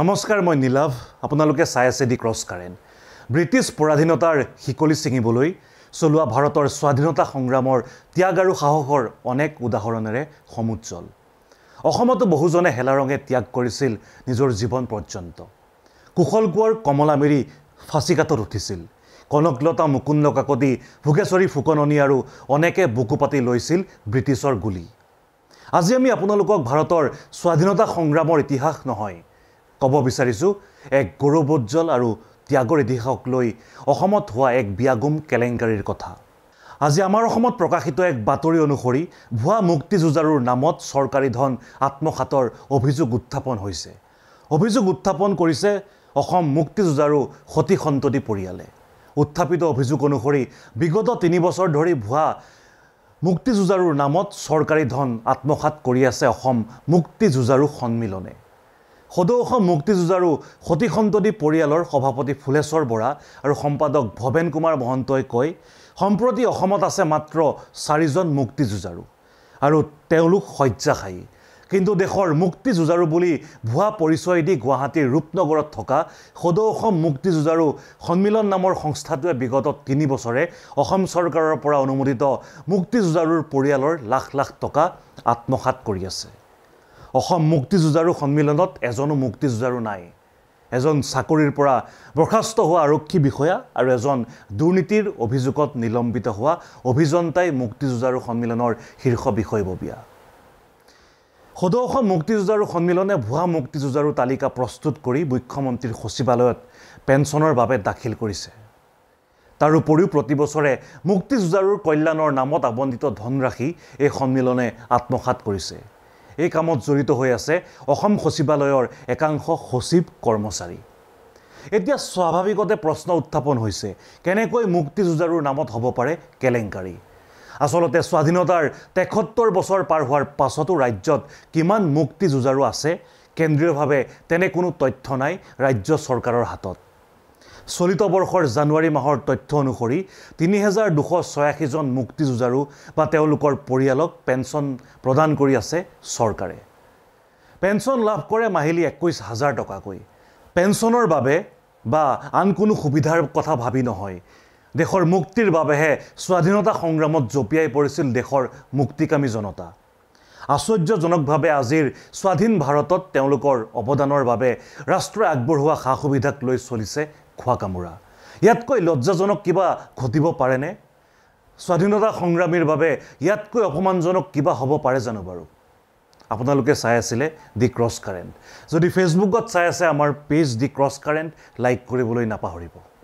নমস্কাৰ মই নীলাভ আপোনালোকে চাই আছে দি ক্ৰছ কাৰেণ্ট ব্ৰিটিছ পৰাধীনতাৰ শিকলি ছিঙিবলৈ চলোৱা ভাৰতৰ স্বাধীনতা সংগ্ৰামৰ ত্যাগ আৰু সাহসৰ অনেক উদাহৰণেৰে সমুজ্জ্বল অসমতো বহুজনে হেলাৰঙে ত্যাগ কৰিছিল নিজৰ জীৱন পৰ্যন্ত কুশল কোঁৱৰ ফাঁচী কাটত উঠিছিল কনকলতা মুকুন্দ কাকতি ভোগেশ্বৰী ফুকননি আৰু অনেকে বুকু পাতি লৈছিল ব্ৰিটিছৰ গুলী আজি আমি আপোনালোকক ভাৰতৰ স্বাধীনতা সংগ্ৰামৰ ইতিহাস নহয় ক'ব বিচাৰিছোঁ এক গৌৰৱোজ্জ্বল আৰু ত্যাগৰ ইতিহাসক লৈ অসমত হোৱা এক ব্যাগুম কেলেংকাৰীৰ কথা আজি আমাৰ অসমত প্ৰকাশিত এক বাতৰি অনুসৰি ভুৱা মুক্তিযুঁজাৰুৰ নামত চৰকাৰী ধন আত্মসাতৰ অভিযোগ উত্থাপন হৈছে অভিযোগ উত্থাপন কৰিছে অসম মুক্তিযুঁজাৰু সতী সন্ততি পৰিয়ালে উত্থাপিত অভিযোগ অনুসৰি বিগত তিনি বছৰ ধৰি ভুৱা মুক্তিযুঁজাৰুৰ নামত চৰকাৰী ধন আত্মসাত কৰি আছে অসম মুক্তিযুঁজাৰু সন্মিলনে সদৌশ মুক্তি যুঁজাৰু সতী সন্ততি পৰিয়ালৰ সভাপতি ফুলেশ্বৰ বৰা আৰু সম্পাদক ভৱেন কুমাৰ মহন্তই কয় সম্প্ৰতি অসমত আছে মাত্ৰ চাৰিজন মুক্তি যুঁজাৰু আৰু তেওঁলোক শয্যাশায়ী কিন্তু দেশৰ মুক্তি যুঁজাৰু বুলি ভুৱা পৰিচয় দি গুৱাহাটীৰ ৰূপনগৰত থকা সদৌ অসম মুক্তি যুঁজাৰু সন্মিলন নামৰ সংস্থাটোৱে বিগত তিনি বছৰে অসম চৰকাৰৰ পৰা অনুমোদিত মুক্তি যুঁজাৰুৰ পৰিয়ালৰ লাখ লাখ টকা আত্মসাত কৰি আছে অসম মুক্তি যুঁজাৰু সন্মিলনত এজনো মুক্তিযুঁজাৰু নাই এজন চাকৰিৰ পৰা বৰ্খাস্ত হোৱা আৰক্ষী বিষয়া আৰু এজন দুৰ্নীতিৰ অভিযোগত নিলম্বিত হোৱা অভিযন্তাই মুক্তি যুঁজাৰু সন্মিলনৰ শীৰ্ষ বিষয়ববীয়া সদৌশ মুক্তিযুঁজাৰু সন্মিলনে ভুৱা মুক্তি যুঁজাৰু তালিকা প্ৰস্তুত কৰি মুখ্যমন্ত্ৰীৰ সচিবালয়ত পেঞ্চনৰ বাবে দাখিল কৰিছে তাৰোপৰিও প্ৰতিবছৰে যুঁজাৰুৰ কল্যাণৰ নামত আবণ্ডিত ধনৰাশি এই সন্মিলনে আত্মসাত কৰিছে এই কামত জড়িত হৈ আছে অসম সচিবালয়ৰ একাংশ সচিব কৰ্মচাৰী এতিয়া স্বাভাৱিকতে প্ৰশ্ন উত্থাপন হৈছে কেনেকৈ মুক্তিযুঁজাৰুৰ নামত হ'ব পাৰে কেলেংকাৰী আচলতে স্বাধীনতাৰ তেসত্তৰ বছৰ পাৰ হোৱাৰ পাছতো ৰাজ্যত কিমান মুক্তিযুঁজাৰু আছে কেন্দ্ৰীয়ভাৱে তেনে কোনো তথ্য নাই ৰাজ্য চৰকাৰৰ হাতত চলিত বৰ্ষৰ জানুৱাৰী মাহৰ তথ্য অনুসৰি তিনি হাজাৰ দুশ ছয়াশীজন মুক্তিযুঁজাৰু বা তেওঁলোকৰ পৰিয়ালক পেঞ্চন প্ৰদান কৰি আছে চৰকাৰে পেঞ্চন লাভ কৰে মাহিলী একৈছ হাজাৰ টকাকৈ পেঞ্চনৰ বাবে বা আন কোনো সুবিধাৰ কথা ভাবি নহয় দেশৰ মুক্তিৰ বাবেহে স্বাধীনতা সংগ্ৰামত জঁপিয়াই পৰিছিল দেশৰ মুক্তিকামী জনতা আশ্চৰ্যজনকভাৱে আজিৰ স্বাধীন ভাৰতত তেওঁলোকৰ অৱদানৰ বাবে ৰাষ্ট্ৰই আগবঢ়োৱা সা সুবিধাক লৈ চলিছে খোৱা কামোৰা ইয়াতকৈ লজ্জাজনক কিবা ঘটিব পাৰেনে স্বাধীনতা সংগ্ৰামীৰ বাবে ইয়াতকৈ অপমানজনক কিবা হ'ব পাৰে জানো বাৰু আপোনালোকে চাই আছিলে দি ক্ৰছ কাৰেণ্ট যদি ফেচবুকত চাই আছে আমাৰ page the cross current like কৰিবলৈ নাপাহৰিব